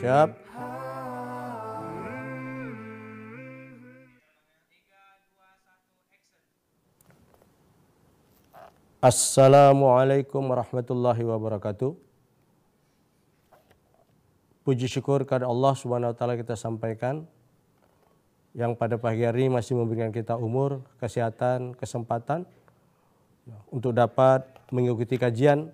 Siap. Assalamualaikum warahmatullahi wabarakatuh. Puji syukur kepada Allah Subhanahu wa taala kita sampaikan yang pada pagi hari masih memberikan kita umur, kesehatan, kesempatan untuk dapat mengikuti kajian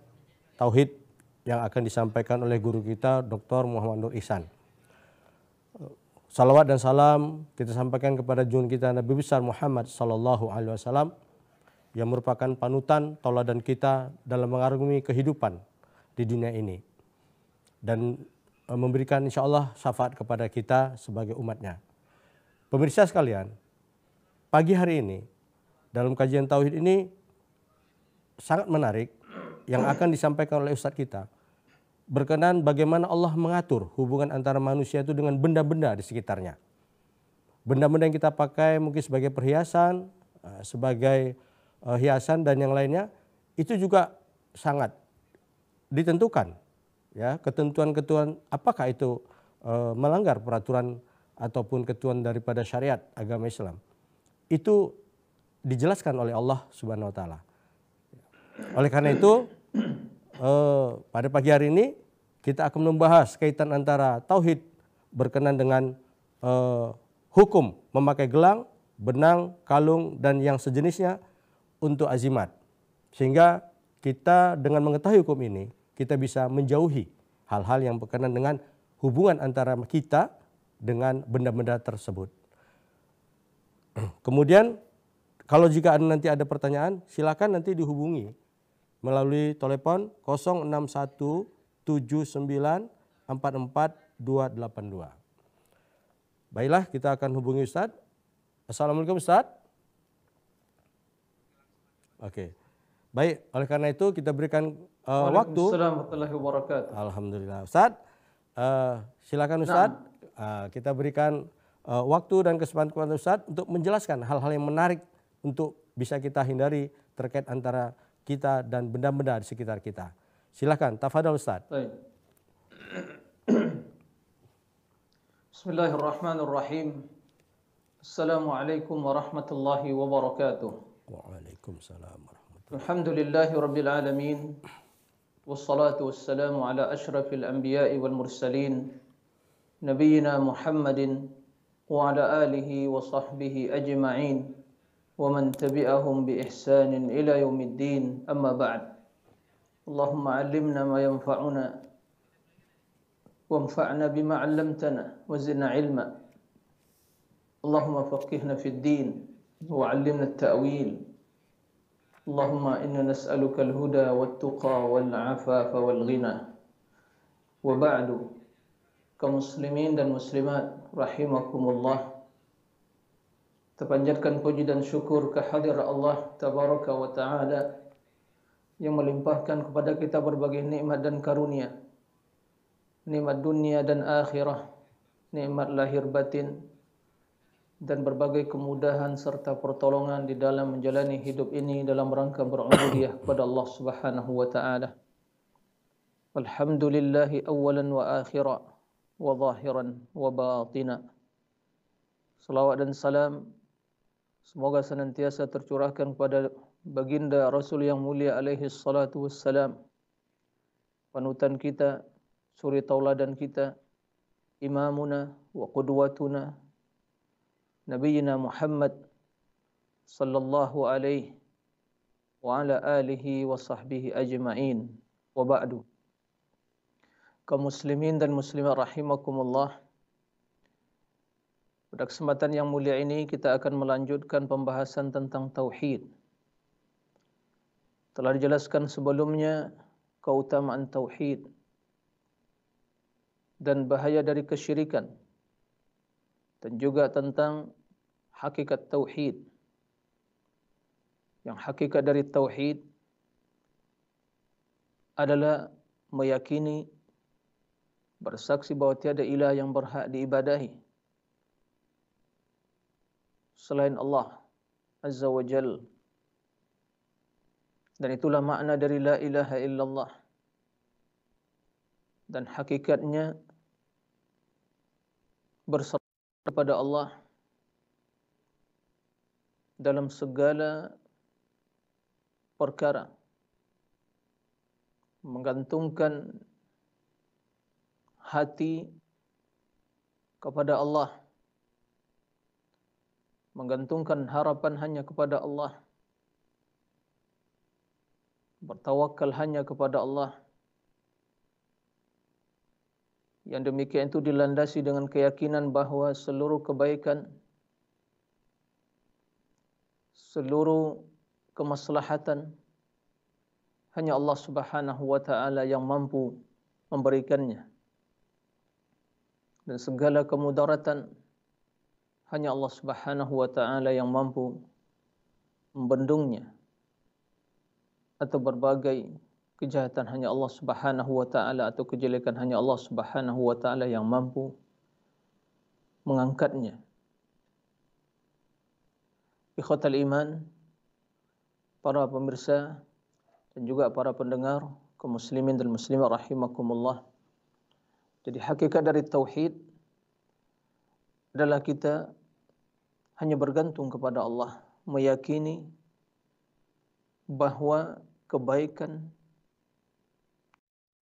tauhid yang akan disampaikan oleh guru kita Dr. Muhammad Nur Ihsan. Salawat dan salam kita sampaikan kepada jun kita Nabi besar Muhammad sallallahu alaihi wasallam yang merupakan panutan tauladan kita dalam mengarungi kehidupan di dunia ini dan e, memberikan insya Allah syafaat kepada kita sebagai umatnya. Pemirsa sekalian, pagi hari ini dalam kajian tauhid ini sangat menarik yang akan disampaikan oleh Ustadz kita berkenan bagaimana Allah mengatur hubungan antara manusia itu dengan benda-benda di sekitarnya. Benda-benda yang kita pakai mungkin sebagai perhiasan, eh, sebagai eh, hiasan dan yang lainnya itu juga sangat ditentukan ya ketentuan-ketentuan apakah itu eh, melanggar peraturan ataupun ketuan daripada syariat agama Islam. Itu dijelaskan oleh Allah Subhanahu wa taala. Oleh karena itu Eh, pada pagi hari ini kita akan membahas kaitan antara tauhid berkenan dengan eh, hukum memakai gelang, benang, kalung dan yang sejenisnya untuk azimat. Sehingga kita dengan mengetahui hukum ini kita bisa menjauhi hal-hal yang berkenan dengan hubungan antara kita dengan benda-benda tersebut. Kemudian kalau jika nanti ada pertanyaan silakan nanti dihubungi melalui telepon 061 79 44 282. Baiklah, kita akan hubungi Ustaz. Assalamualaikum Ustaz. Oke. Baik, oleh karena itu kita berikan uh, waktu. wabarakatuh. Alhamdulillah. Ustaz, uh, silakan Ustaz. Nah. Uh, kita berikan uh, waktu dan kesempatan kepada Ustaz untuk menjelaskan hal-hal yang menarik untuk bisa kita hindari terkait antara kita dan benda-benda di sekitar kita. Silakan, tafadhal Ustaz. Baik. Bismillahirrahmanirrahim. Assalamualaikum warahmatullahi wabarakatuh. Waalaikumsalam warahmatullahi. Alhamdulillahi alamin. Wassalatu wassalamu ala asyrafil anbiya'i wal mursalin nabiyyina Muhammadin wa ala alihi wa sahbihi ajma'in. ومن تبعهم بإحسان إلى يوم الدين أما بعد اللهم علمنا ما ينفعنا وانفعنا بما علمتنا وزدنا علما اللهم فقهنا في الدين وعلمنا التأويل اللهم إنا نسألك الهدى والتقى والعفاف والغنى وبعد كمسلمين للمسلمات رحمكم الله terpanjatkan puji dan syukur kehadir Allah Tabaraka wa Ta'ala yang melimpahkan kepada kita berbagai nikmat dan karunia nikmat dunia dan akhirah nikmat lahir batin dan berbagai kemudahan serta pertolongan di dalam menjalani hidup ini dalam rangka berubudiah kepada Allah Subhanahu wa taala. Alhamdulillah awalan wa akhira wa zahiran wa batina. Salawat dan salam Semoga senantiasa tercurahkan kepada baginda Rasul yang mulia alaihi salatu wassalam. Panutan kita, suri tauladan kita, imamuna wa qudwatuna, Nabiina Muhammad sallallahu alaihi wa ala alihi wa sahbihi ajma'in. Wa ba'du. Kaum muslimin dan muslimat rahimakumullah. Allah. Pada kesempatan yang mulia ini kita akan melanjutkan pembahasan tentang tauhid. Telah dijelaskan sebelumnya keutamaan tauhid dan bahaya dari kesyirikan dan juga tentang hakikat tauhid. Yang hakikat dari tauhid adalah meyakini bersaksi bahawa tiada ilah yang berhak diibadahi selain Allah Azza wa Jal. Dan itulah makna dari La ilaha illallah. Dan hakikatnya berserah kepada Allah dalam segala perkara. Menggantungkan hati kepada Allah menggantungkan harapan hanya kepada Allah, bertawakal hanya kepada Allah. Yang demikian itu dilandasi dengan keyakinan bahawa seluruh kebaikan, seluruh kemaslahatan hanya Allah Subhanahu wa taala yang mampu memberikannya. Dan segala kemudaratan, hanya Allah Subhanahu wa taala yang mampu membendungnya atau berbagai kejahatan hanya Allah Subhanahu wa taala atau kejelekan hanya Allah Subhanahu wa taala yang mampu mengangkatnya. Ikhatul iman para pemirsa dan juga para pendengar kaum muslimin dan muslimat rahimakumullah. Jadi hakikat dari tauhid adalah kita hanya bergantung kepada Allah meyakini bahwa kebaikan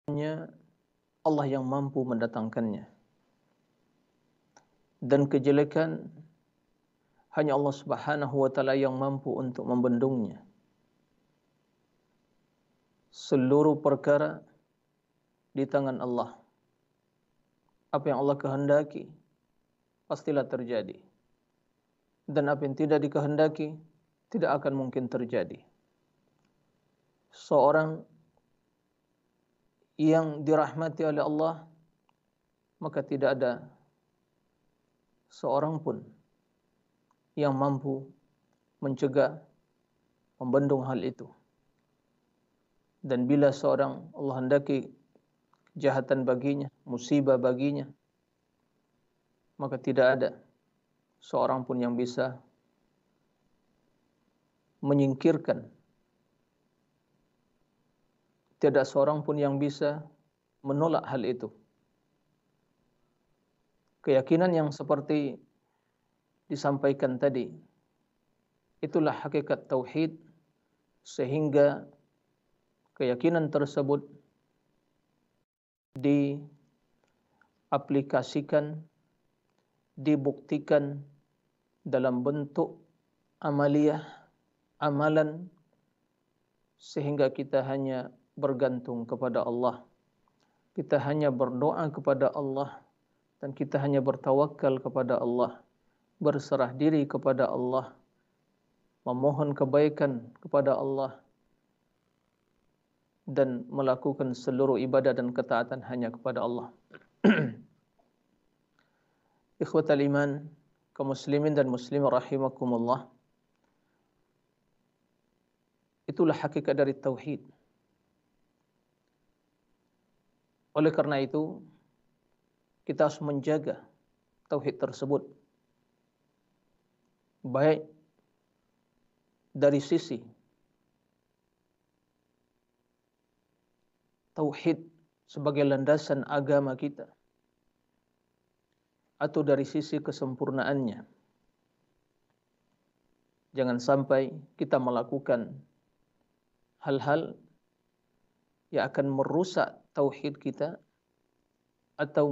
hanya Allah yang mampu mendatangkannya dan kejelekan hanya Allah Subhanahu wa taala yang mampu untuk membendungnya seluruh perkara di tangan Allah apa yang Allah kehendaki pastilah terjadi dan apa yang tidak dikehendaki tidak akan mungkin terjadi. Seorang yang dirahmati oleh Allah maka tidak ada seorang pun yang mampu mencegah membendung hal itu. Dan bila seorang Allah hendaki jahatan baginya, musibah baginya, maka tidak ada seorang pun yang bisa menyingkirkan. Tidak seorang pun yang bisa menolak hal itu. Keyakinan yang seperti disampaikan tadi, itulah hakikat tauhid, sehingga keyakinan tersebut diaplikasikan, dibuktikan dalam bentuk amaliah amalan, sehingga kita hanya bergantung kepada Allah. Kita hanya berdoa kepada Allah dan kita hanya bertawakal kepada Allah, berserah diri kepada Allah, memohon kebaikan kepada Allah dan melakukan seluruh ibadah dan ketaatan hanya kepada Allah. Ikhwatal iman, kaum muslimin dan muslimat rahimakumullah itulah hakikat dari tauhid oleh karena itu kita harus menjaga tauhid tersebut baik dari sisi tauhid sebagai landasan agama kita atau dari sisi kesempurnaannya. Jangan sampai kita melakukan hal-hal yang akan merusak tauhid kita atau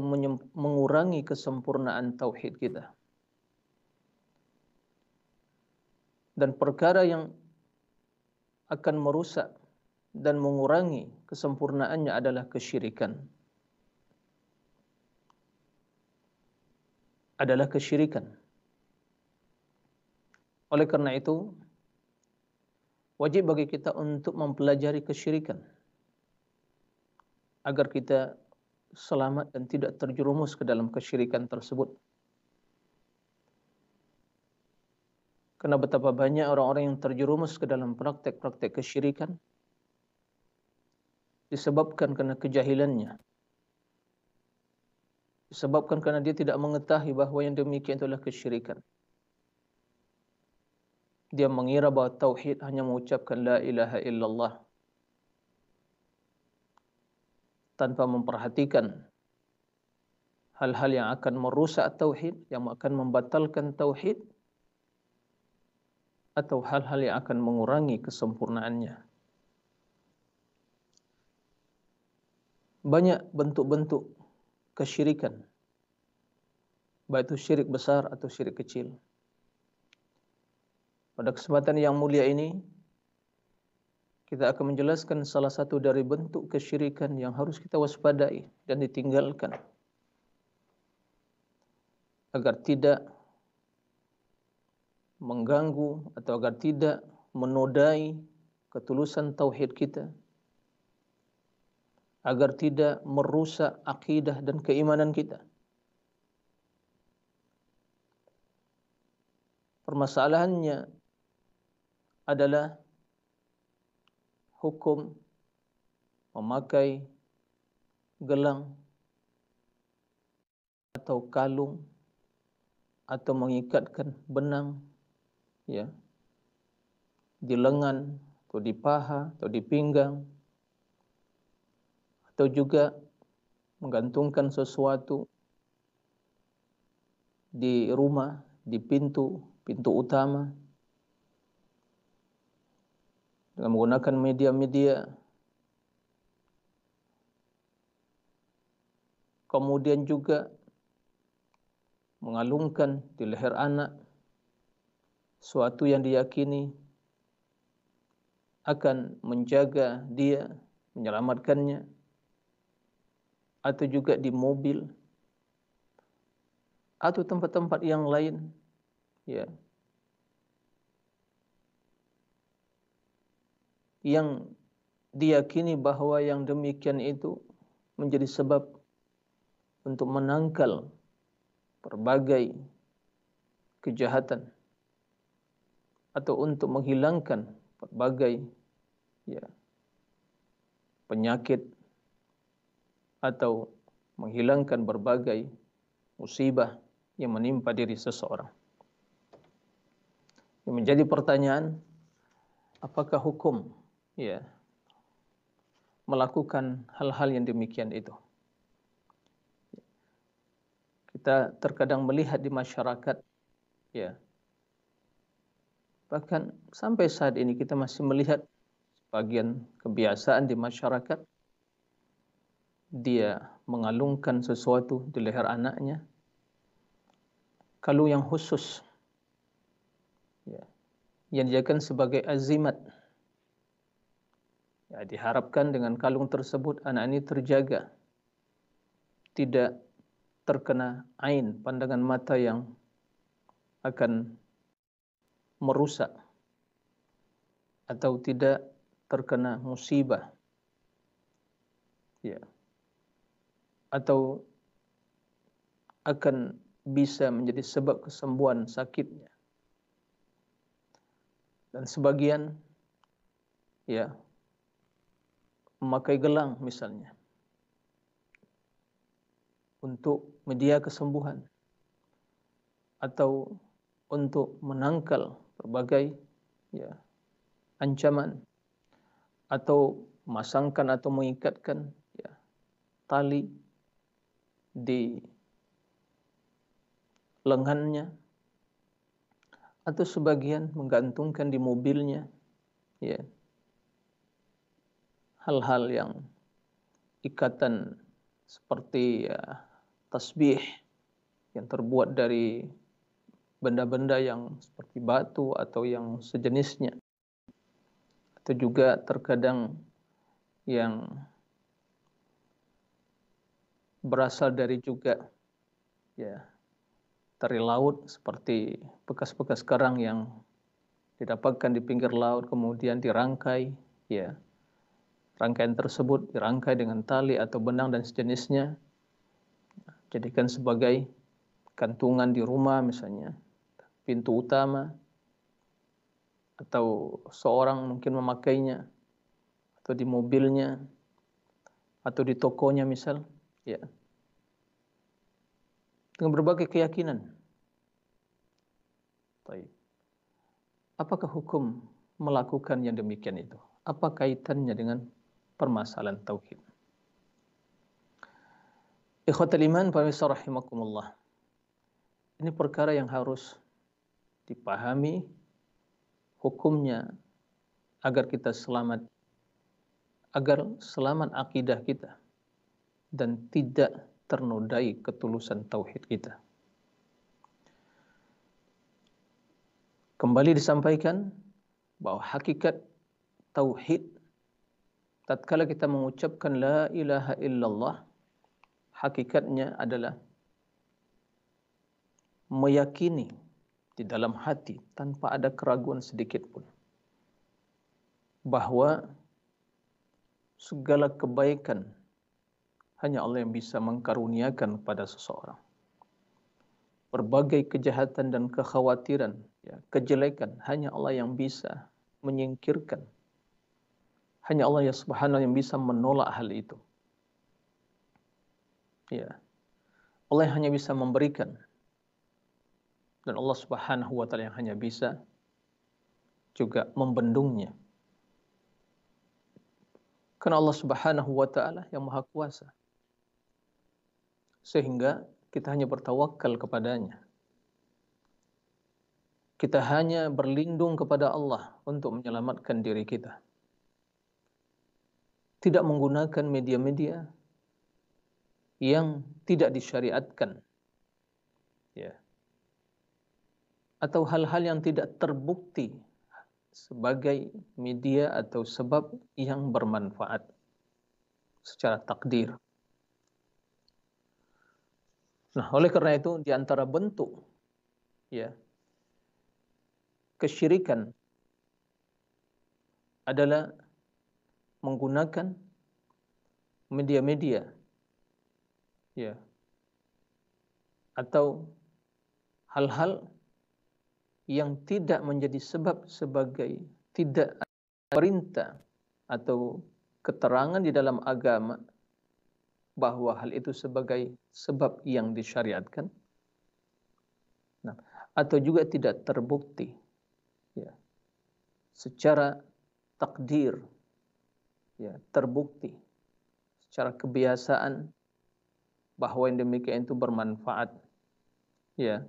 mengurangi kesempurnaan tauhid kita. Dan perkara yang akan merusak dan mengurangi kesempurnaannya adalah kesyirikan. adalah kesyirikan. Oleh kerana itu, wajib bagi kita untuk mempelajari kesyirikan agar kita selamat dan tidak terjerumus ke dalam kesyirikan tersebut. Kerana betapa banyak orang-orang yang terjerumus ke dalam praktek-praktek kesyirikan disebabkan kerana kejahilannya, disebabkan kerana dia tidak mengetahui bahawa yang demikian itu adalah kesyirikan. Dia mengira bahawa tauhid hanya mengucapkan la ilaha illallah tanpa memperhatikan hal-hal yang akan merusak tauhid, yang akan membatalkan tauhid atau hal-hal yang akan mengurangi kesempurnaannya. Banyak bentuk-bentuk kesyirikan. Baik itu syirik besar atau syirik kecil. Pada kesempatan yang mulia ini, kita akan menjelaskan salah satu dari bentuk kesyirikan yang harus kita waspadai dan ditinggalkan. Agar tidak mengganggu atau agar tidak menodai ketulusan tauhid kita agar tidak merusak akidah dan keimanan kita. Permasalahannya adalah hukum memakai gelang atau kalung atau mengikatkan benang ya di lengan atau di paha atau di pinggang atau juga menggantungkan sesuatu di rumah, di pintu, pintu utama dengan menggunakan media-media kemudian juga mengalungkan di leher anak suatu yang diyakini akan menjaga dia, menyelamatkannya atau juga di mobil atau tempat-tempat yang lain ya yang diyakini bahwa yang demikian itu menjadi sebab untuk menangkal berbagai kejahatan atau untuk menghilangkan berbagai ya penyakit atau menghilangkan berbagai musibah yang menimpa diri seseorang. Yang menjadi pertanyaan, apakah hukum ya melakukan hal-hal yang demikian itu? Kita terkadang melihat di masyarakat ya bahkan sampai saat ini kita masih melihat sebagian kebiasaan di masyarakat dia mengalungkan sesuatu di leher anaknya kalau yang khusus ya yang dijadikan sebagai azimat ya diharapkan dengan kalung tersebut anak ini terjaga tidak terkena ain pandangan mata yang akan merusak atau tidak terkena musibah ya yeah atau akan bisa menjadi sebab kesembuhan sakitnya. Dan sebagian ya memakai gelang misalnya untuk media kesembuhan atau untuk menangkal berbagai ya ancaman atau masangkan atau mengikatkan ya tali di lengannya atau sebagian menggantungkan di mobilnya ya hal-hal yang ikatan seperti ya, tasbih yang terbuat dari benda-benda yang seperti batu atau yang sejenisnya atau juga terkadang yang berasal dari juga ya dari laut seperti bekas-bekas karang yang didapatkan di pinggir laut kemudian dirangkai ya rangkaian tersebut dirangkai dengan tali atau benang dan sejenisnya jadikan sebagai kantungan di rumah misalnya pintu utama atau seorang mungkin memakainya atau di mobilnya atau di tokonya misal ya dengan berbagai keyakinan baik apakah hukum melakukan yang demikian itu apa kaitannya dengan permasalahan tauhid ikhwatul iman pemirsa rahimakumullah ini perkara yang harus dipahami hukumnya agar kita selamat agar selamat akidah kita dan tidak ternodai ketulusan tauhid kita. Kembali disampaikan bahawa hakikat tauhid tatkala kita mengucapkan la ilaha illallah hakikatnya adalah meyakini di dalam hati tanpa ada keraguan sedikit pun bahwa segala kebaikan hanya Allah yang bisa mengkaruniakan kepada seseorang. Berbagai kejahatan dan kekhawatiran, ya, kejelekan, hanya Allah yang bisa menyingkirkan. Hanya Allah yang subhanahu yang bisa menolak hal itu. Ya. Allah yang hanya bisa memberikan. Dan Allah subhanahu wa ta'ala yang hanya bisa juga membendungnya. Karena Allah subhanahu wa ta'ala yang maha kuasa sehingga kita hanya bertawakal kepadanya. Kita hanya berlindung kepada Allah untuk menyelamatkan diri kita. Tidak menggunakan media-media yang tidak disyariatkan. Ya. Atau hal-hal yang tidak terbukti sebagai media atau sebab yang bermanfaat secara takdir. Nah, oleh kerana itu di antara bentuk ya kesyirikan adalah menggunakan media-media ya atau hal-hal yang tidak menjadi sebab sebagai tidak perintah atau keterangan di dalam agama bahwa hal itu sebagai sebab yang disyariatkan nah, atau juga tidak terbukti ya secara takdir ya terbukti secara kebiasaan bahwa yang demikian itu bermanfaat ya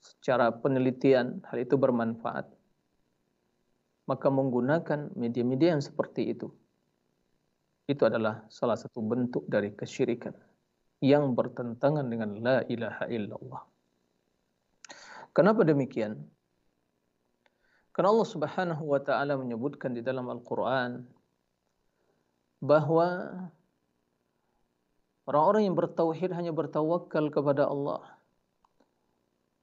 secara penelitian hal itu bermanfaat maka menggunakan media-media yang seperti itu itu adalah salah satu bentuk dari kesyirikan yang bertentangan dengan la ilaha illallah. Kenapa demikian? Karena Allah Subhanahu wa taala menyebutkan di dalam Al-Qur'an bahwa orang-orang yang bertauhid hanya bertawakal kepada Allah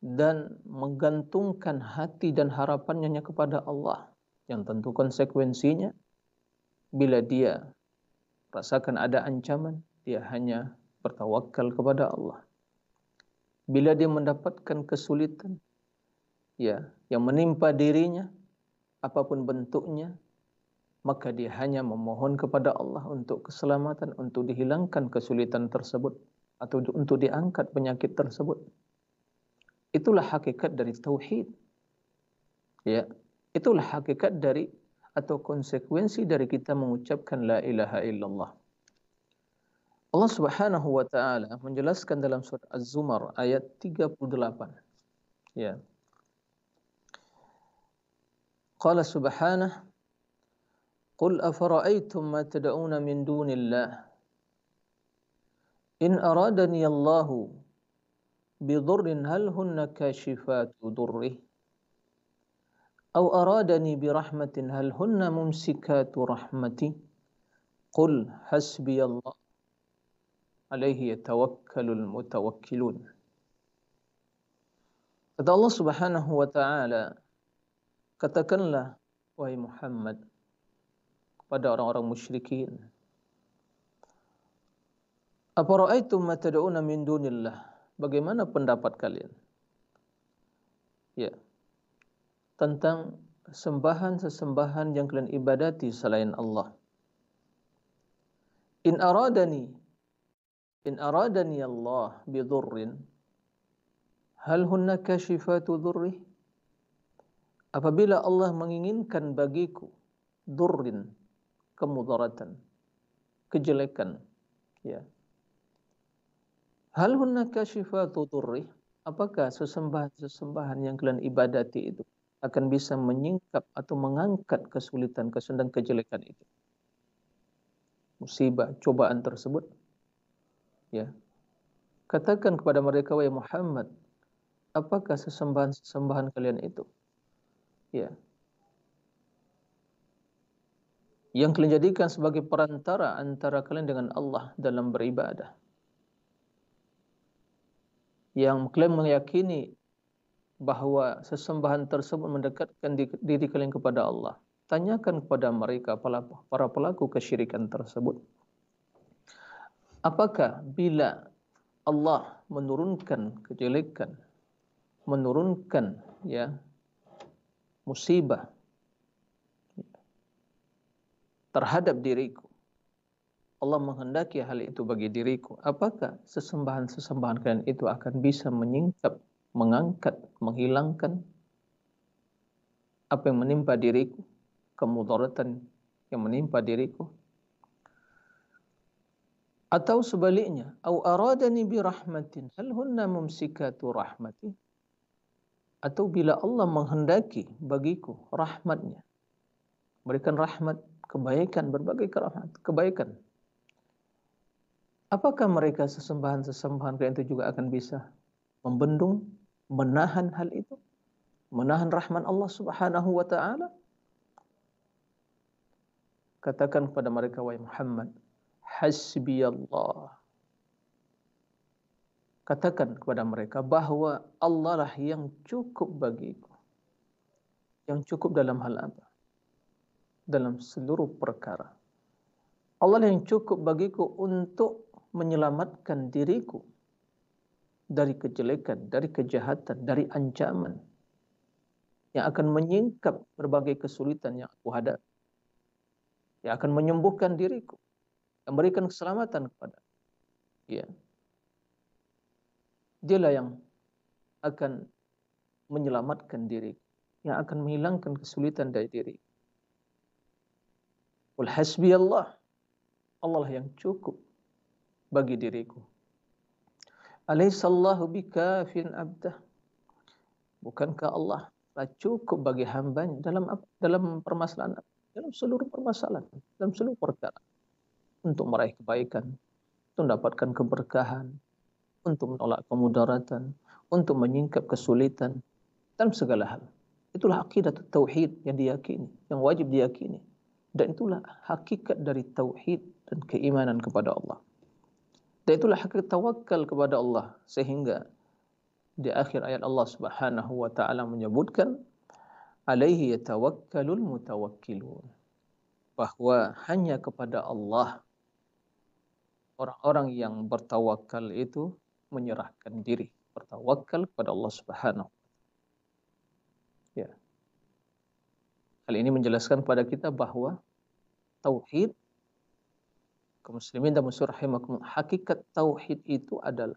dan menggantungkan hati dan harapannya kepada Allah yang tentu konsekuensinya bila dia rasakan ada ancaman, dia hanya bertawakal kepada Allah. Bila dia mendapatkan kesulitan, ya, yang menimpa dirinya, apapun bentuknya, maka dia hanya memohon kepada Allah untuk keselamatan, untuk dihilangkan kesulitan tersebut, atau untuk diangkat penyakit tersebut. Itulah hakikat dari tauhid. Ya, itulah hakikat dari atau konsekuensi dari kita mengucapkan la ilaha illallah. Allah Subhanahu wa taala menjelaskan dalam surat Az-Zumar ayat 38. Ya. Qala subhanah Qul afara'aytum ma tad'un min dunillah In aradani Allahu bi hal hunna kashifatu durrihi أو أرادني برحمة هل هن ممسكات رحمتي قل حسبي الله عليه يتوكل المتوكلون Kata Allah subhanahu wa ta'ala, katakanlah, wahai Muhammad, kepada orang-orang musyrikin. Apa ra'aitum ma tada'una min dunillah? Bagaimana pendapat kalian? Ya, tentang sembahan-sesembahan yang kalian ibadati selain Allah. In aradani in aradani Allah bi dhurrin hal hunna kashifatu dhurri? Apabila Allah menginginkan bagiku dhurrin kemudaratan kejelekan ya. Hal hunna kashifatu dhurri? Apakah sesembahan-sesembahan yang kalian ibadati itu akan bisa menyingkap atau mengangkat kesulitan, kesendang kejelekan itu. Musibah, cobaan tersebut. Ya. Katakan kepada mereka, wahai Muhammad, apakah sesembahan-sesembahan kalian itu? Ya. Yang kalian jadikan sebagai perantara antara kalian dengan Allah dalam beribadah. Yang kalian meyakini bahawa sesembahan tersebut mendekatkan diri kalian kepada Allah. Tanyakan kepada mereka para pelaku kesyirikan tersebut. Apakah bila Allah menurunkan kejelekan, menurunkan ya musibah ya, terhadap diriku. Allah menghendaki hal itu bagi diriku. Apakah sesembahan-sesembahan kalian itu akan bisa menyingkap mengangkat, menghilangkan apa yang menimpa diriku, kemudaratan yang menimpa diriku. Atau sebaliknya, au aradani bi rahmatin, hal hunna mumsikatu rahmati? Atau bila Allah menghendaki bagiku rahmatnya, berikan rahmat, kebaikan, berbagai kerahmat, kebaikan. Apakah mereka sesembahan-sesembahan kalian itu juga akan bisa membendung menahan hal itu menahan rahmat Allah Subhanahu wa taala katakan kepada mereka wahai Muhammad hasbi Allah katakan kepada mereka bahawa Allah lah yang cukup bagiku yang cukup dalam hal apa dalam seluruh perkara Allah lah yang cukup bagiku untuk menyelamatkan diriku dari kejelekan, dari kejahatan, dari ancaman yang akan menyingkap berbagai kesulitan yang aku hadapi. Yang akan menyembuhkan diriku yang memberikan keselamatan kepada. Ya. Dialah yang akan menyelamatkan diri, yang akan menghilangkan kesulitan dari diri. Qul hasbiyallah. Allah yang cukup bagi diriku. Alaysa Allah bikafin abda. Bukankah Allah telah cukup bagi hamba dalam dalam permasalahan dalam seluruh permasalahan dalam seluruh perkara untuk meraih kebaikan untuk mendapatkan keberkahan untuk menolak kemudaratan untuk menyingkap kesulitan dalam segala hal itulah atau tauhid yang diyakini yang wajib diyakini dan itulah hakikat dari tauhid dan keimanan kepada Allah dan itulah hakikat tawakal kepada Allah sehingga di akhir ayat Allah Subhanahu wa taala menyebutkan alaihi yatawakkalul mutawakkilun bahwa hanya kepada Allah orang-orang yang bertawakal itu menyerahkan diri bertawakal kepada Allah Subhanahu ya hal ini menjelaskan kepada kita bahwa tauhid kaum muslimin dan muslimat rahimakumullah. Hakikat tauhid itu adalah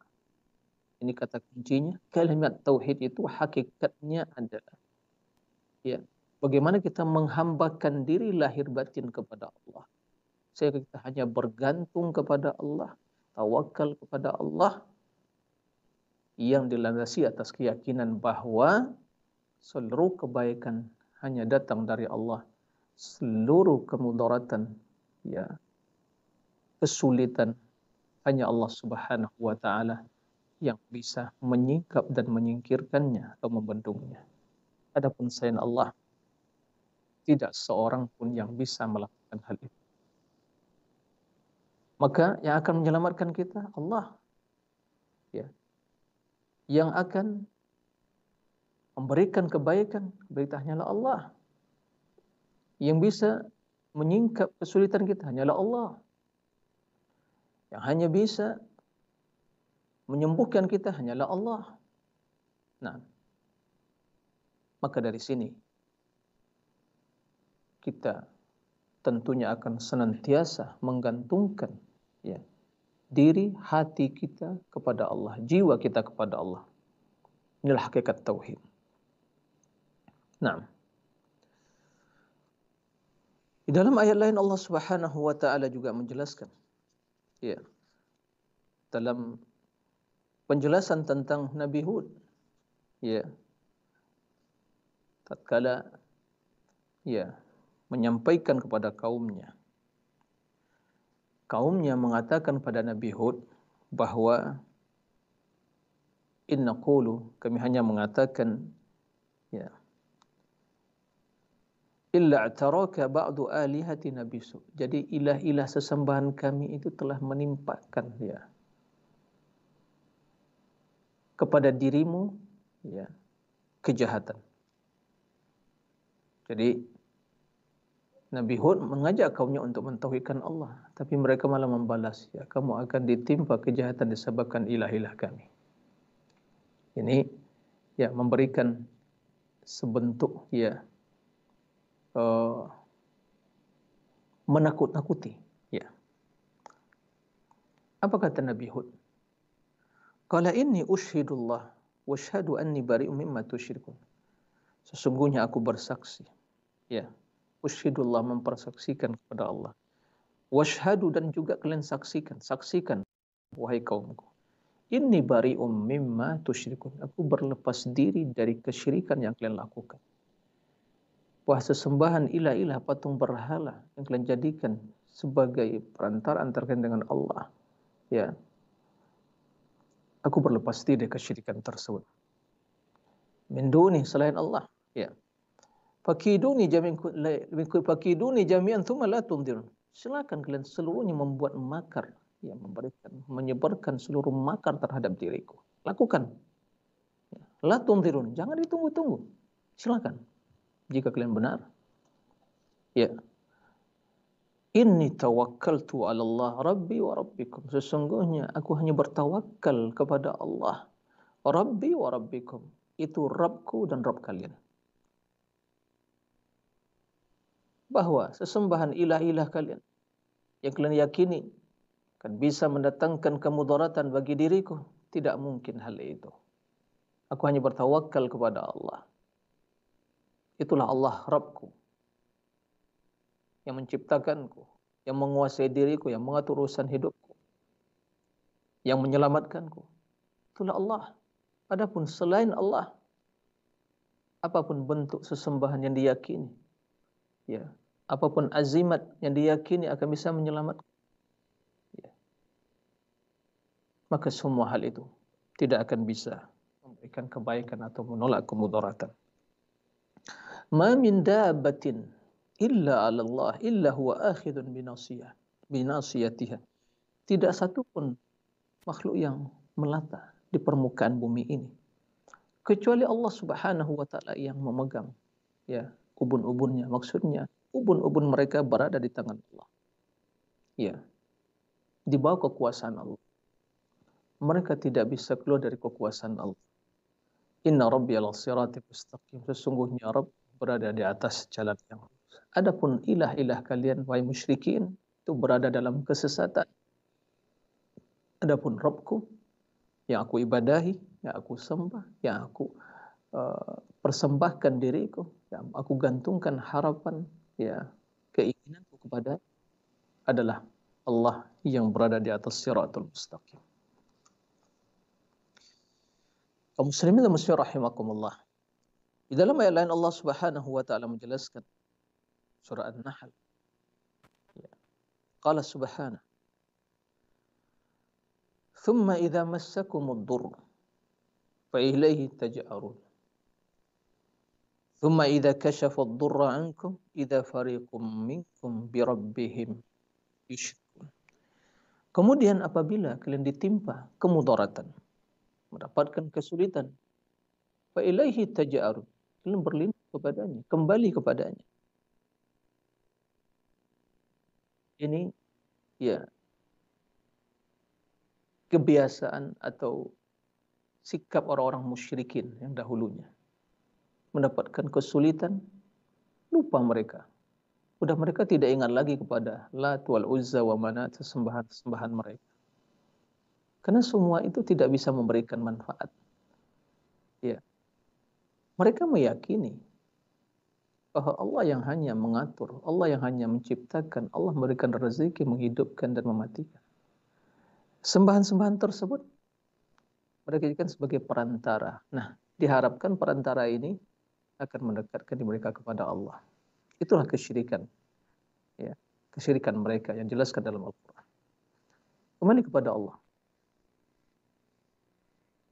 ini kata kuncinya, kalimat tauhid itu hakikatnya adalah ya, bagaimana kita menghambakan diri lahir batin kepada Allah. Sehingga kita hanya bergantung kepada Allah, tawakal kepada Allah yang dilandasi atas keyakinan bahawa seluruh kebaikan hanya datang dari Allah. Seluruh kemudaratan ya, kesulitan hanya Allah Subhanahu wa taala yang bisa menyingkap dan menyingkirkannya atau membendungnya. Adapun selain Allah tidak seorang pun yang bisa melakukan hal itu. Maka yang akan menyelamatkan kita Allah. Ya. Yang akan memberikan kebaikan, berita hanyalah Allah. Yang bisa menyingkap kesulitan kita hanyalah Allah. Yang hanya bisa menyembuhkan kita hanyalah Allah. Nah, maka dari sini kita tentunya akan senantiasa menggantungkan ya, diri hati kita kepada Allah, jiwa kita kepada Allah. Inilah hakikat tauhid. Nah, di dalam ayat lain Allah Subhanahu wa taala juga menjelaskan Ya. Dalam penjelasan tentang Nabi Hud. Ya. Tatkala ya, menyampaikan kepada kaumnya. Kaumnya mengatakan kepada Nabi Hud bahawa Inna kami hanya mengatakan illa taraka ba'du alihati su. Jadi ilah-ilah sesembahan kami itu telah menimpakan ya kepada dirimu ya kejahatan. Jadi Nabi Hud mengajak kaumnya untuk mentauhidkan Allah, tapi mereka malah membalas, ya kamu akan ditimpa kejahatan disebabkan ilah-ilah kami. Ini ya memberikan sebentuk ya Uh, menakut-nakuti. Ya. Apa kata Nabi Hud? Kalau ini ushidullah wa syahadu anni bari'u mimma tushirkun. Sesungguhnya aku bersaksi. Ya. Ushidullah mempersaksikan kepada Allah. Washadu dan juga kalian saksikan. Saksikan. Wahai kaumku. Inni bari'u mimma tushirkun. Aku berlepas diri dari kesyirikan yang kalian lakukan. Wah sesembahan ilah-ilah patung berhala yang kalian jadikan sebagai perantara antara dengan Allah. Ya. Aku berlepas diri dari kesyirikan tersebut. Menduni selain Allah. Ya. Fakiduni jami'an fakiduni jami'an thumma la tundirun. Silakan kalian seluruhnya membuat makar ya, memberikan menyebarkan seluruh makar terhadap diriku. Lakukan. Ya. La tundirun, jangan ditunggu-tunggu. Silakan jika kalian benar ya inni tawakkaltu ala Allah rabbi wa rabbikum sesungguhnya aku hanya bertawakal kepada Allah rabbi wa rabbikum itu rabku dan rab kalian bahwa sesembahan ilah-ilah kalian yang kalian yakini kan bisa mendatangkan kemudaratan bagi diriku tidak mungkin hal itu aku hanya bertawakal kepada Allah itulah Allah Rabbku yang menciptakanku, yang menguasai diriku, yang mengatur urusan hidupku, yang menyelamatkanku. Itulah Allah. Adapun selain Allah, apapun bentuk sesembahan yang diyakini, ya, apapun azimat yang diyakini akan bisa menyelamatkan. Ya. Maka semua hal itu tidak akan bisa memberikan kebaikan atau menolak kemudaratan ma min dabbatin illa 'ala Allah illa huwa akhidun binasiyah binasiyatiha tidak satu pun makhluk yang melata di permukaan bumi ini kecuali Allah Subhanahu wa taala yang memegang ya ubun-ubunnya maksudnya ubun-ubun mereka berada di tangan Allah ya di bawah kekuasaan Allah mereka tidak bisa keluar dari kekuasaan Allah inna rabbiyal siratal mustaqim sesungguhnya rabb berada di atas jalan yang lurus. Adapun ilah-ilah kalian wahai musyrikin itu berada dalam kesesatan. Adapun Robku yang aku ibadahi, yang aku sembah, yang aku uh, persembahkan diriku, yang aku gantungkan harapan, ya, keinginanku kepada adalah Allah yang berada di atas siratul mustaqim. Kaum muslimin dan muslimat rahimakumullah. Di dalam ayat lain Allah Subhanahu wa taala menjelaskan surah An-Nahl. Ya. Qala Subhanahu. Thumma idza massakum ad-dur fa ilayhi taj'arun. Thumma idza kashafa ad-dur 'ankum idza fariqum minkum bi rabbihim yushkun. Kemudian apabila kalian ditimpa kemudaratan, mendapatkan kesulitan, fa ilaihi taj'arun. Kalian berlindung kepadanya, kembali kepadanya. Ini ya kebiasaan atau sikap orang-orang musyrikin yang dahulunya mendapatkan kesulitan lupa mereka udah mereka tidak ingat lagi kepada Lat wal Uzza wa mana sesembahan sembahan mereka karena semua itu tidak bisa memberikan manfaat Mereka meyakini bahwa Allah yang hanya mengatur, Allah yang hanya menciptakan, Allah memberikan rezeki, menghidupkan dan mematikan. Sembahan-sembahan tersebut mereka jadikan sebagai perantara. Nah, diharapkan perantara ini akan mendekatkan mereka kepada Allah. Itulah kesyirikan. Ya, kesyirikan mereka yang jelaskan dalam Al-Quran. Kembali kepada Allah.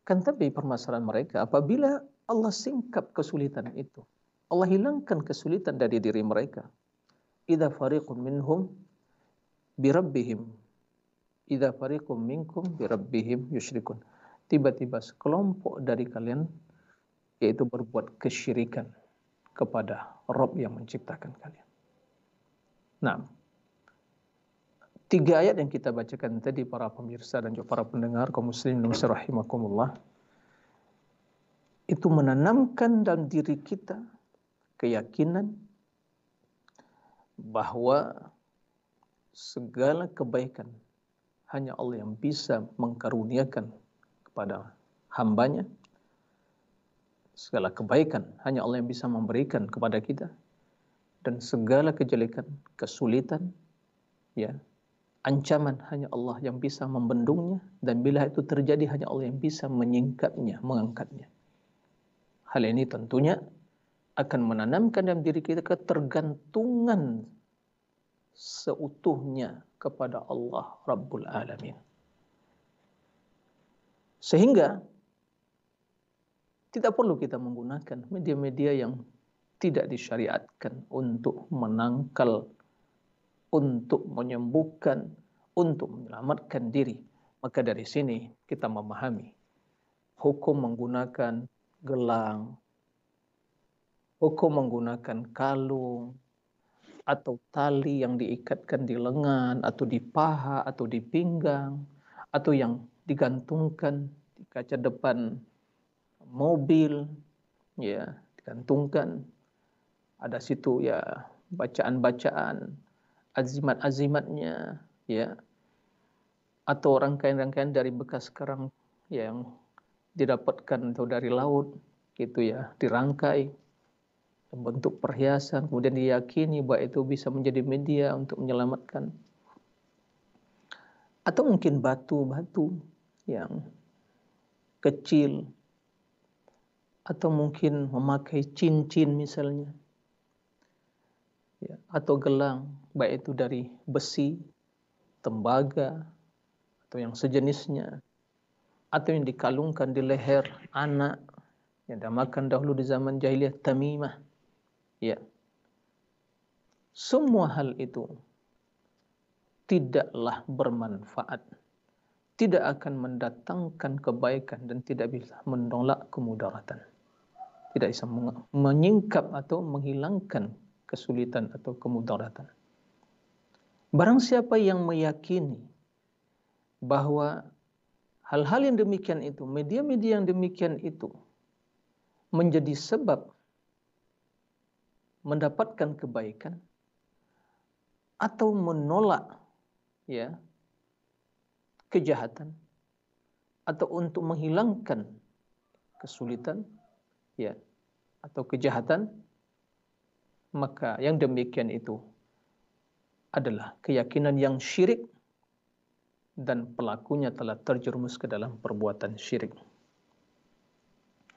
Kan tapi permasalahan mereka apabila Allah singkap kesulitan itu. Allah hilangkan kesulitan dari diri mereka. Idza fariqun minhum bi rabbihim idza fariqun minkum bi rabbihim yusyrikun. Tiba-tiba sekelompok dari kalian yaitu berbuat kesyirikan kepada Rabb yang menciptakan kalian. Nah, tiga ayat yang kita bacakan tadi para pemirsa dan juga para pendengar kaum muslimin muslimat rahimakumullah itu menanamkan dalam diri kita keyakinan bahawa segala kebaikan hanya Allah yang bisa mengkaruniakan kepada hambanya. Segala kebaikan hanya Allah yang bisa memberikan kepada kita. Dan segala kejelekan, kesulitan, ya ancaman hanya Allah yang bisa membendungnya. Dan bila itu terjadi hanya Allah yang bisa menyingkatnya, mengangkatnya. Hal ini tentunya akan menanamkan dalam diri kita ketergantungan seutuhnya kepada Allah Rabbul Alamin. Sehingga tidak perlu kita menggunakan media-media yang tidak disyariatkan untuk menangkal, untuk menyembuhkan, untuk menyelamatkan diri. Maka dari sini kita memahami hukum menggunakan gelang, hukum menggunakan kalung atau tali yang diikatkan di lengan atau di paha atau di pinggang atau yang digantungkan di kaca depan mobil ya digantungkan ada situ ya bacaan-bacaan azimat-azimatnya ya atau rangkaian-rangkaian dari bekas kerang yang didapatkan atau dari laut gitu ya dirangkai bentuk perhiasan kemudian diyakini bahwa itu bisa menjadi media untuk menyelamatkan atau mungkin batu-batu yang kecil atau mungkin memakai cincin misalnya ya, atau gelang baik itu dari besi tembaga atau yang sejenisnya atau yang dikalungkan di leher anak yang damakan dahulu di zaman jahiliyah tamimah ya semua hal itu tidaklah bermanfaat tidak akan mendatangkan kebaikan dan tidak bisa menolak kemudaratan tidak bisa menyingkap atau menghilangkan kesulitan atau kemudaratan barang siapa yang meyakini bahwa Hal-hal yang demikian itu, media-media yang demikian itu menjadi sebab mendapatkan kebaikan atau menolak ya kejahatan atau untuk menghilangkan kesulitan ya atau kejahatan maka yang demikian itu adalah keyakinan yang syirik dan pelakunya telah terjerumus ke dalam perbuatan syirik.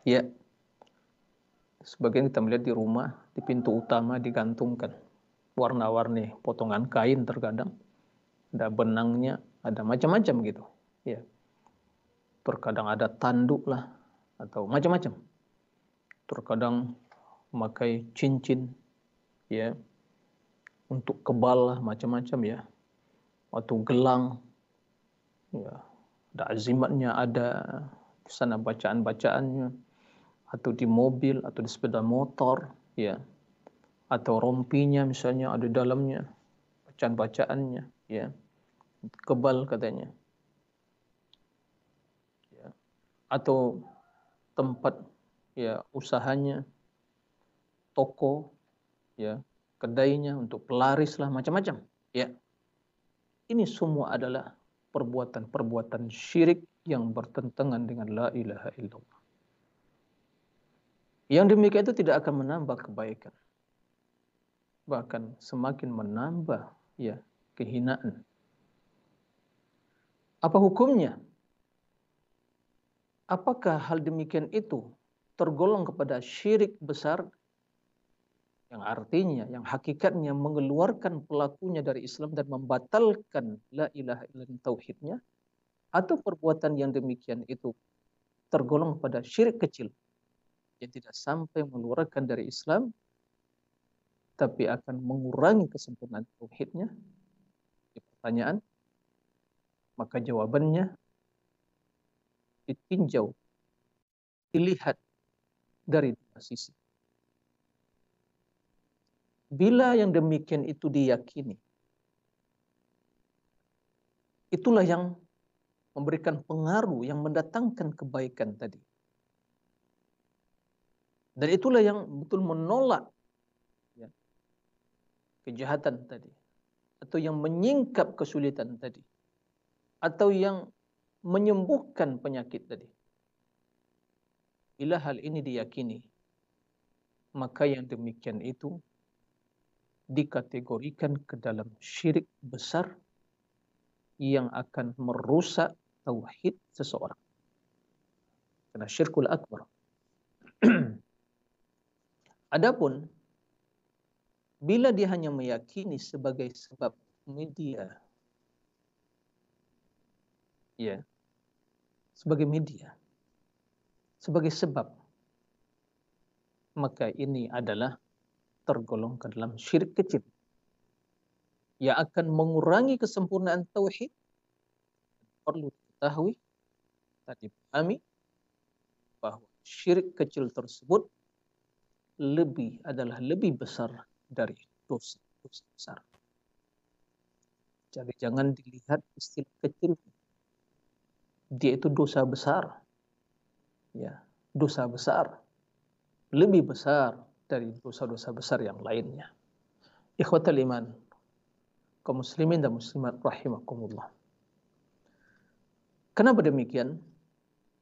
Ya, sebagian kita melihat di rumah, di pintu utama digantungkan warna-warni potongan kain terkadang, ada benangnya, ada macam-macam gitu. Ya, terkadang ada tanduk lah atau macam-macam. Terkadang memakai cincin, ya, untuk kebal lah macam-macam ya, atau gelang ya, ada azimatnya ada sana bacaan-bacaannya atau di mobil atau di sepeda motor ya atau rompinya misalnya ada dalamnya bacaan-bacaannya ya kebal katanya ya. atau tempat ya usahanya toko ya kedainya untuk pelaris lah macam-macam ya ini semua adalah perbuatan-perbuatan syirik yang bertentangan dengan la ilaha illallah. Yang demikian itu tidak akan menambah kebaikan. Bahkan semakin menambah ya kehinaan. Apa hukumnya? Apakah hal demikian itu tergolong kepada syirik besar yang artinya, yang hakikatnya mengeluarkan pelakunya dari Islam dan membatalkan la ilaha illallah tauhidnya, atau perbuatan yang demikian itu tergolong pada syirik kecil yang tidak sampai mengeluarkan dari Islam, tapi akan mengurangi kesempurnaan tauhidnya. Di pertanyaan, maka jawabannya ditinjau, dilihat dari dua sisi Bila yang demikian itu diyakini, itulah yang memberikan pengaruh yang mendatangkan kebaikan tadi. Dan itulah yang betul menolak ya, kejahatan tadi. Atau yang menyingkap kesulitan tadi. Atau yang menyembuhkan penyakit tadi. Bila hal ini diyakini, maka yang demikian itu dikategorikan ke dalam syirik besar yang akan merusak tauhid seseorang. Karena syirkul akbar. Adapun bila dia hanya meyakini sebagai sebab media ya yeah. sebagai media sebagai sebab maka ini adalah tergolong ke dalam syirik kecil yang akan mengurangi kesempurnaan tauhid perlu diketahui tadi pahami bahwa syirik kecil tersebut lebih adalah lebih besar dari dosa, dosa besar. Jadi jangan dilihat istilah kecil dia itu dosa besar. Ya, dosa besar lebih besar dari dosa-dosa besar yang lainnya. Ikhwatul iman, kaum muslimin dan muslimat rahimakumullah. Kenapa demikian?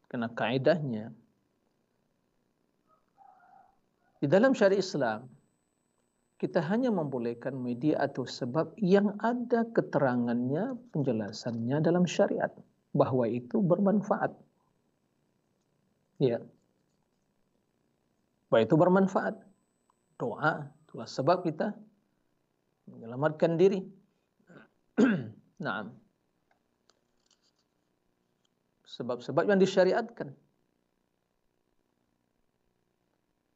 Karena kaidahnya di dalam syariat Islam kita hanya membolehkan media atau sebab yang ada keterangannya, penjelasannya dalam syariat bahwa itu bermanfaat. Ya. Bahwa itu bermanfaat doa itulah sebab kita menyelamatkan diri. Naam. Sebab-sebab yang disyariatkan.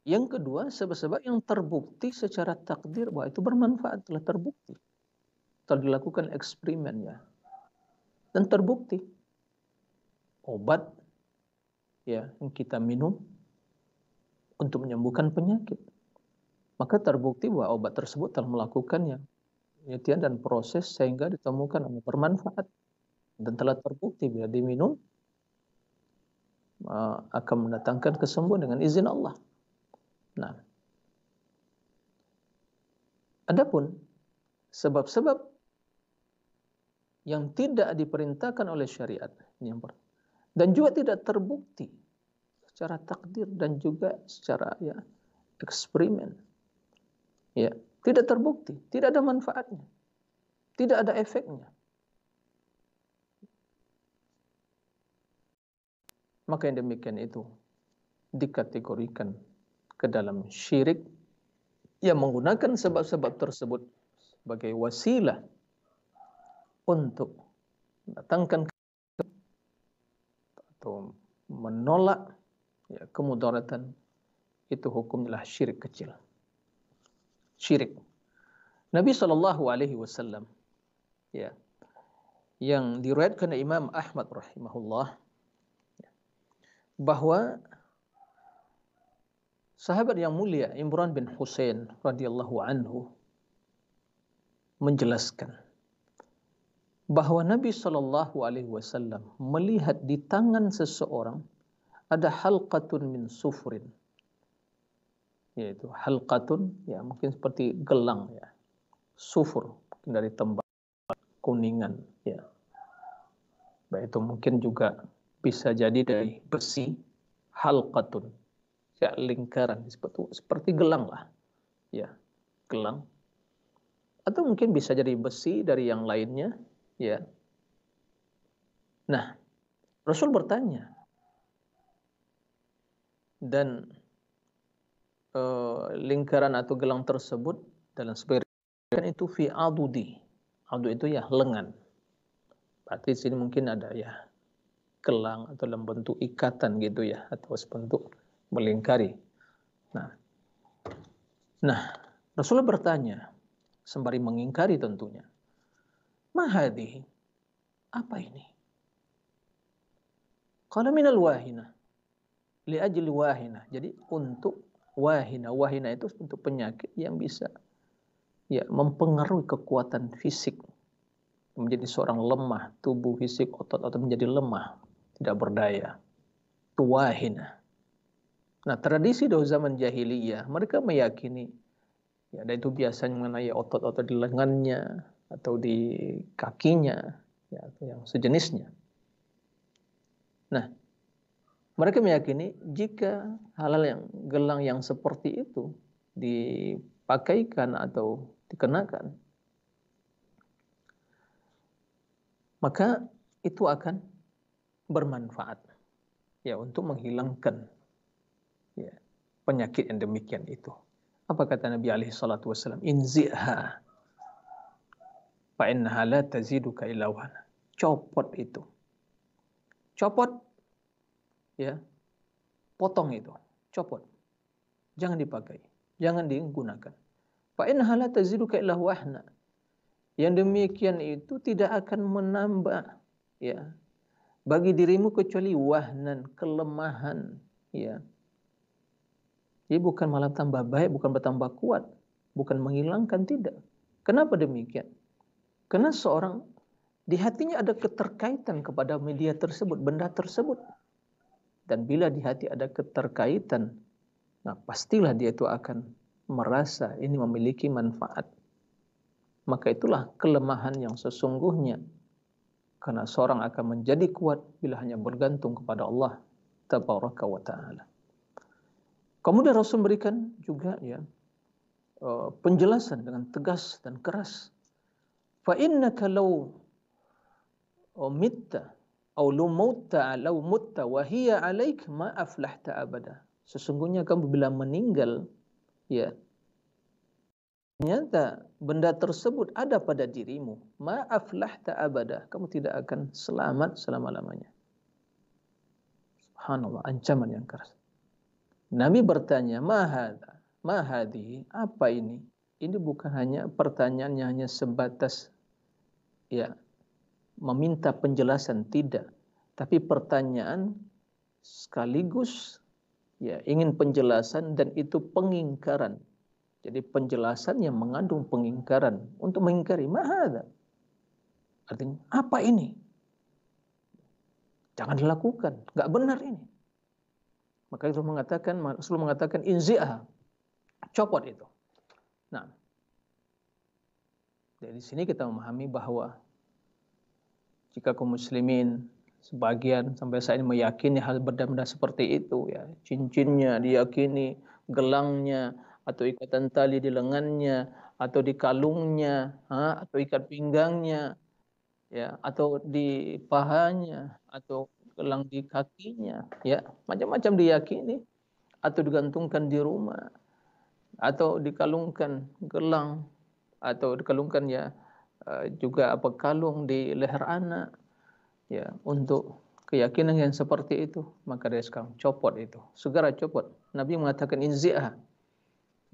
Yang kedua, sebab-sebab yang terbukti secara takdir bahwa itu bermanfaat telah terbukti. Telah dilakukan ya Dan terbukti. Obat ya, yang kita minum untuk menyembuhkan penyakit maka terbukti bahwa obat tersebut telah melakukan yang penelitian dan proses sehingga ditemukan yang bermanfaat dan telah terbukti bila diminum uh, akan mendatangkan kesembuhan dengan izin Allah. Nah, adapun sebab-sebab yang tidak diperintahkan oleh syariat dan juga tidak terbukti secara takdir dan juga secara ya, eksperimen ya tidak terbukti tidak ada manfaatnya tidak ada efeknya maka yang demikian itu dikategorikan ke dalam syirik yang menggunakan sebab-sebab tersebut sebagai wasilah untuk datangkan atau menolak ya, kemudaratan itu hukumnya syirik kecil syirik. Nabi sallallahu alaihi wasallam ya yang diriwayatkan oleh Imam Ahmad rahimahullah bahwa sahabat yang mulia Imran bin Husain radhiyallahu anhu menjelaskan bahawa Nabi sallallahu alaihi wasallam melihat di tangan seseorang ada halqatun min sufrin yaitu halqatun ya mungkin seperti gelang ya sufur mungkin dari tembak kuningan ya baik nah, itu mungkin juga bisa jadi dari besi halqatun ya lingkaran seperti seperti gelang lah ya gelang atau mungkin bisa jadi besi dari yang lainnya ya nah Rasul bertanya dan Eh, lingkaran atau gelang tersebut dalam sebagainya itu fi adudi. Adu itu ya lengan. Berarti sini mungkin ada ya gelang atau dalam bentuk ikatan gitu ya atau sebentuk melingkari. Nah, nah Rasulullah bertanya sembari mengingkari tentunya. Mahadi, apa ini? Kalau minal wahina, li ajli wahina. Jadi untuk wahina. Wahina itu untuk penyakit yang bisa ya mempengaruhi kekuatan fisik menjadi seorang lemah, tubuh fisik otot-otot menjadi lemah, tidak berdaya. wahina Nah, tradisi dari zaman jahiliyah, mereka meyakini ya dan itu biasanya mengenai otot-otot di lengannya atau di kakinya ya atau yang sejenisnya. Nah, Mereka meyakini jika halal yang gelang yang seperti itu dipakaikan atau dikenakan, maka itu akan bermanfaat ya untuk menghilangkan ya, penyakit yang demikian itu. Apa kata Nabi Alaihi Salatu Wasallam? Inziha, fa inna tazidu kailawana. Copot itu. Copot ya potong itu copot jangan dipakai jangan digunakan fa in hala taziduka illa wahna yang demikian itu tidak akan menambah ya bagi dirimu kecuali wahnan kelemahan ya ia bukan malah tambah baik bukan bertambah kuat bukan menghilangkan tidak kenapa demikian karena seorang di hatinya ada keterkaitan kepada media tersebut benda tersebut dan bila di hati ada keterkaitan, nah pastilah dia itu akan merasa ini memiliki manfaat. Maka itulah kelemahan yang sesungguhnya. Karena seorang akan menjadi kuat bila hanya bergantung kepada Allah Tabaraka wa Ta'ala. Kemudian Rasul memberikan juga ya eh, penjelasan dengan tegas dan keras. Fa innaka omitta au lumutta law mutta wa hiya alaik ma aflahta abada sesungguhnya kamu bila meninggal ya ternyata benda tersebut ada pada dirimu ma aflahta abada kamu tidak akan selamat selama-lamanya subhanallah ancaman yang keras nabi bertanya ma hadha ma hadhi apa ini ini bukan hanya pertanyaan yang hanya sebatas ya meminta penjelasan tidak, tapi pertanyaan sekaligus ya ingin penjelasan dan itu pengingkaran. Jadi penjelasan yang mengandung pengingkaran untuk mengingkari mahada. Artinya apa ini? Jangan dilakukan, nggak benar ini. Maka Rasul mengatakan, Rasul mengatakan inzi'ah, copot itu. Nah, dari sini kita memahami bahwa jika kaum muslimin sebagian sampai saat ini meyakini hal benda-benda seperti itu ya cincinnya diyakini gelangnya atau ikatan tali di lengannya atau di kalungnya ha? atau ikat pinggangnya ya atau di pahanya atau gelang di kakinya ya macam-macam diyakini atau digantungkan di rumah atau dikalungkan gelang atau dikalungkan ya Eh, juga apa kalung di leher anak ya untuk keyakinan yang seperti itu maka dia sekarang copot itu segera copot nabi mengatakan inzi'ah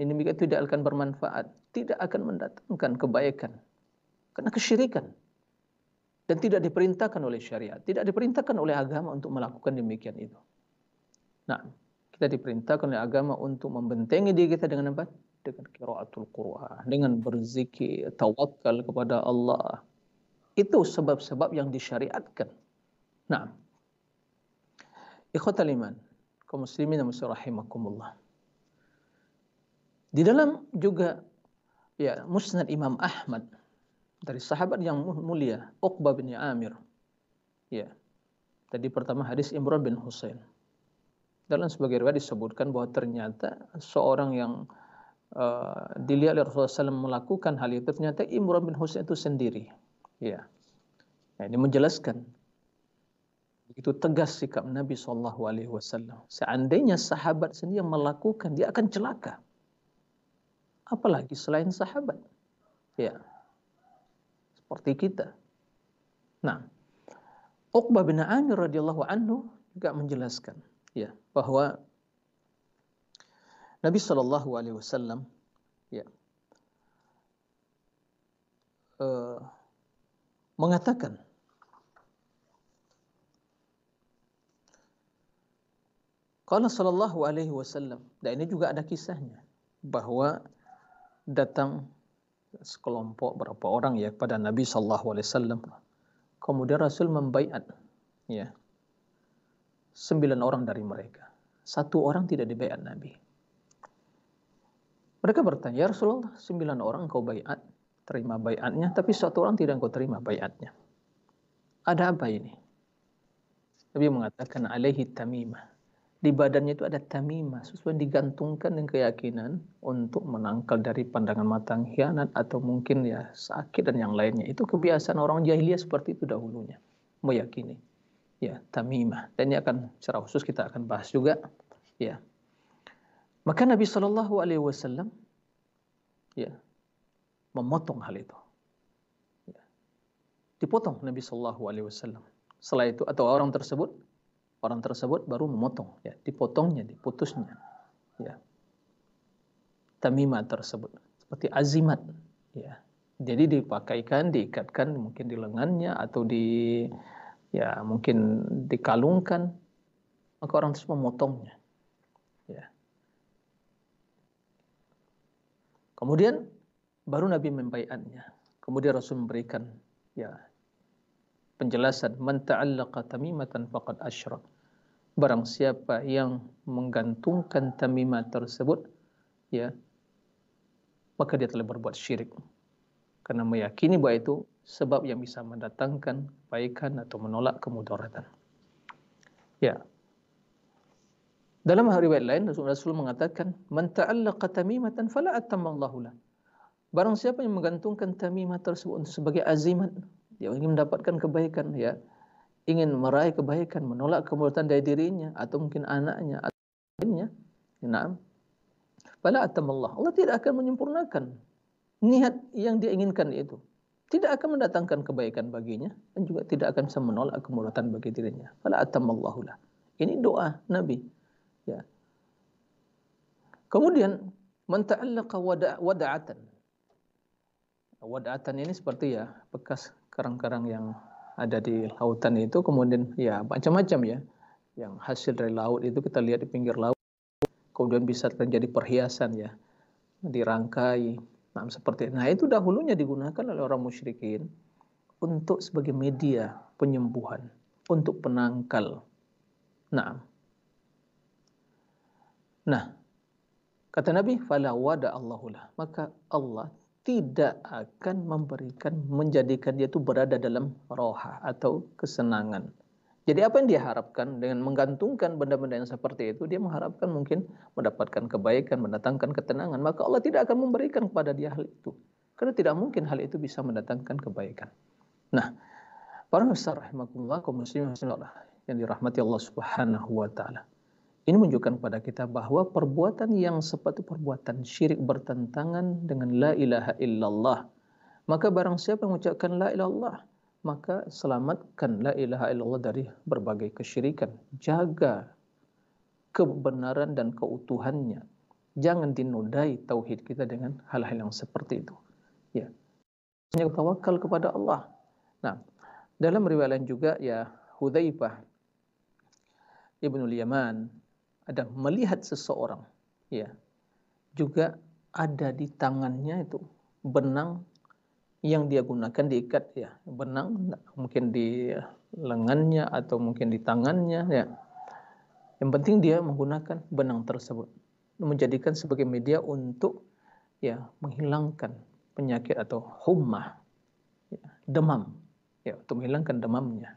ini mereka tidak akan bermanfaat tidak akan mendatangkan kebaikan karena kesyirikan dan tidak diperintahkan oleh syariat tidak diperintahkan oleh agama untuk melakukan demikian itu nah kita diperintahkan oleh agama untuk membentengi diri kita dengan apa dengan kiraatul Quran, dengan berzikir, tawakal kepada Allah. Itu sebab-sebab yang disyariatkan. Nah, ikhwat aliman, kaum muslimin yang rahimakumullah. Di dalam juga ya Musnad Imam Ahmad dari sahabat yang mulia Uqbah bin Amir. Ya. Tadi pertama hadis Imran bin Husain. Dalam sebagai riwayat disebutkan bahawa ternyata seorang yang Eh, dilihat oleh Rasulullah SAW melakukan hal itu ternyata Imran bin Husain itu sendiri. Ya. ya. ini menjelaskan begitu tegas sikap Nabi SAW. Wasallam. Seandainya sahabat sendiri yang melakukan dia akan celaka. Apalagi selain sahabat. Ya. Seperti kita. Nah, Uqbah bin Amir radhiyallahu anhu juga menjelaskan ya bahwa Nabi saw. ya uh, mengatakan Qala sallallahu alaihi wasallam dan ini juga ada kisahnya bahwa datang sekelompok berapa orang ya kepada Nabi sallallahu alaihi wasallam kemudian Rasul membaiat ya sembilan orang dari mereka satu orang tidak dibaiat Nabi Mereka bertanya, ya Rasulullah, sembilan orang engkau bayat, terima bayatnya, tapi satu orang tidak engkau terima bayatnya. Ada apa ini? Nabi mengatakan, alaihi tamimah. Di badannya itu ada tamimah, sesuai digantungkan dengan keyakinan untuk menangkal dari pandangan matang hianat atau mungkin ya sakit dan yang lainnya. Itu kebiasaan orang jahiliyah seperti itu dahulunya, meyakini. Ya, tamimah. Dan ini akan secara khusus kita akan bahas juga. Ya, Maka Nabi Shallallahu Alaihi Wasallam ya memotong hal itu. Ya. Dipotong Nabi Shallallahu Alaihi Wasallam. Setelah itu atau orang tersebut orang tersebut baru memotong ya dipotongnya diputusnya ya tamimah tersebut seperti azimat ya jadi dipakaikan diikatkan mungkin di lengannya atau di ya mungkin dikalungkan maka orang tersebut memotongnya Kemudian baru Nabi membaikannya. Kemudian Rasul memberikan ya penjelasan man ta'allaqa tamimatan faqad asyrak. Barang siapa yang menggantungkan tamimah tersebut ya maka dia telah berbuat syirik. Karena meyakini bahwa itu sebab yang bisa mendatangkan kebaikan atau menolak kemudaratan. Ya, dalam riwayat lain Rasulullah mengatakan man ta'allaqa tamimatan fala atammallahu lah. Barang siapa yang menggantungkan tamimah tersebut sebagai azimat dia ingin mendapatkan kebaikan ya ingin meraih kebaikan menolak kemurtan dari dirinya atau mungkin anaknya atau lainnya ya na'am fala atammallahu Allah tidak akan menyempurnakan niat yang dia inginkan itu tidak akan mendatangkan kebaikan baginya dan juga tidak akan bisa menolak kemurtan bagi dirinya fala atammallahu lah ini doa nabi Kemudian man ta'allaqa wada'atan. Wada'atan ini seperti ya bekas karang-karang yang ada di lautan itu kemudian ya macam-macam ya yang hasil dari laut itu kita lihat di pinggir laut kemudian bisa terjadi perhiasan ya dirangkai nah seperti nah itu dahulunya digunakan oleh orang musyrikin untuk sebagai media penyembuhan untuk penangkal nah nah Kata Nabi, "Fala wada Allahu lah. Maka Allah tidak akan memberikan menjadikan dia itu berada dalam roha atau kesenangan. Jadi apa yang dia harapkan dengan menggantungkan benda-benda yang seperti itu, dia mengharapkan mungkin mendapatkan kebaikan, mendatangkan ketenangan, maka Allah tidak akan memberikan kepada dia hal itu. Karena tidak mungkin hal itu bisa mendatangkan kebaikan. Nah, para ustaz rahimakumullah, kaum muslimin yang dirahmati Allah Subhanahu wa taala. Ini menunjukkan kepada kita bahawa perbuatan yang seperti perbuatan syirik bertentangan dengan la ilaha illallah. Maka barang siapa yang mengucapkan la ilaha illallah, maka selamatkan la ilaha illallah dari berbagai kesyirikan. Jaga kebenaran dan keutuhannya. Jangan dinodai tauhid kita dengan hal-hal yang seperti itu. Ya. Hanya tawakal kepada Allah. Nah, dalam riwayat lain juga ya Hudzaifah Ibnu Yaman ada melihat seseorang ya juga ada di tangannya itu benang yang dia gunakan diikat ya benang mungkin di lengannya atau mungkin di tangannya ya yang penting dia menggunakan benang tersebut menjadikan sebagai media untuk ya menghilangkan penyakit atau huma ya, demam ya untuk menghilangkan demamnya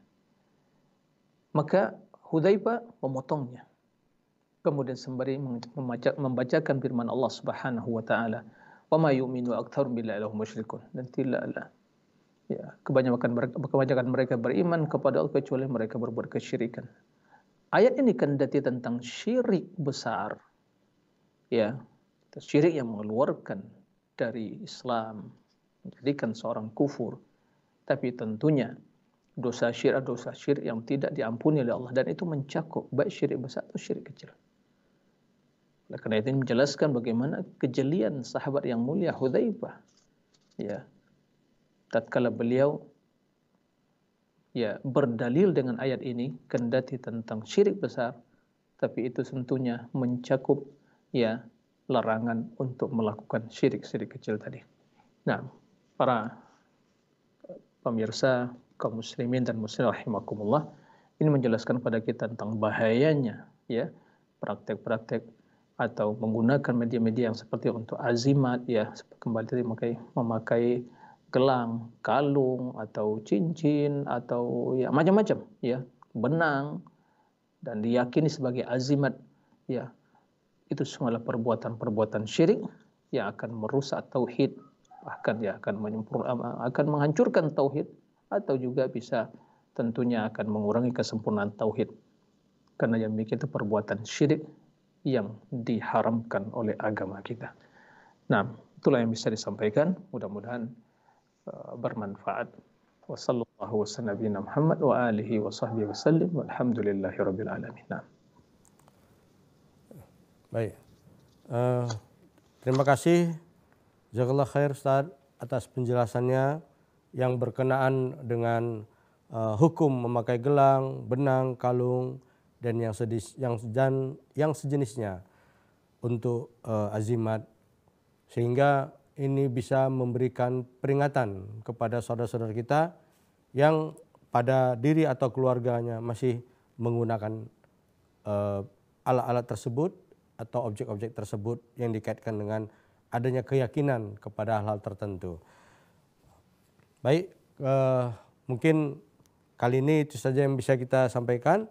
maka Hudaibah memotongnya kemudian sembari membaca, membacakan firman Allah Subhanahu wa taala wa ma yu'minu akthar billahi lahum musyrikun dan tidaklah ya kebanyakan kebanyakan mereka beriman kepada Allah kecuali mereka berbuat kesyirikan ayat ini kendati tentang syirik besar ya syirik yang mengeluarkan dari Islam menjadikan seorang kufur tapi tentunya dosa syirik dosa syirik yang tidak diampuni oleh Allah dan itu mencakup baik syirik besar atau syirik kecil Karena itu menjelaskan bagaimana kejelian sahabat yang mulia Hudzaifah. Ya. Tatkala beliau ya berdalil dengan ayat ini kendati tentang syirik besar tapi itu tentunya mencakup ya larangan untuk melakukan syirik-syirik kecil tadi. Nah, para pemirsa kaum muslimin dan muslimat rahimakumullah ini menjelaskan kepada kita tentang bahayanya ya praktek-praktek atau menggunakan media-media yang seperti untuk azimat ya kembali tadi memakai memakai gelang, kalung atau cincin atau ya macam-macam ya benang dan diyakini sebagai azimat ya itu semualah perbuatan-perbuatan syirik yang akan merusak tauhid bahkan ya akan menyempur, eh, akan menghancurkan tauhid atau juga bisa tentunya akan mengurangi kesempurnaan tauhid karena yang demikian itu perbuatan syirik yang diharamkan oleh agama kita. Nah, itulah yang bisa disampaikan. Mudah-mudahan uh, bermanfaat. Wassallallahu wasallam Muhammad wa alihi wa sahbihi wasallim. Walhamdulillahi rabbil alamin. Nah. Baik. Uh, terima kasih Jazakallah khair Ustaz atas penjelasannya yang berkenaan dengan uh, hukum memakai gelang, benang, kalung, dan yang sedis, yang dan yang sejenisnya untuk uh, azimat sehingga ini bisa memberikan peringatan kepada saudara-saudara kita yang pada diri atau keluarganya masih menggunakan eh, alat-alat uh, tersebut atau objek-objek tersebut yang dikaitkan dengan adanya keyakinan kepada hal-hal tertentu. Baik, uh, mungkin kali ini itu saja yang bisa kita sampaikan.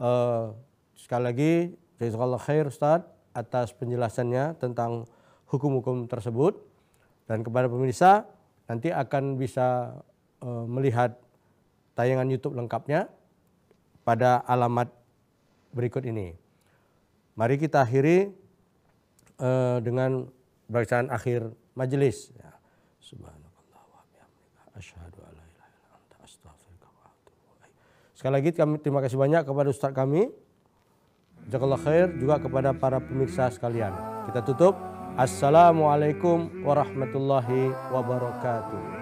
Uh, sekali lagi, Jazakallah khair Ustaz atas penjelasannya tentang hukum-hukum tersebut. Dan kepada pemirsa, nanti akan bisa uh, melihat tayangan YouTube lengkapnya pada alamat berikut ini. Mari kita akhiri uh, dengan bacaan akhir majelis. Ya, Subhanallah wa bihamdika asyhadu Sekali lagi kami terima kasih banyak kepada Ustadz kami. Jazakallah khair juga kepada para pemirsa sekalian. Kita tutup. Assalamualaikum warahmatullahi wabarakatuh.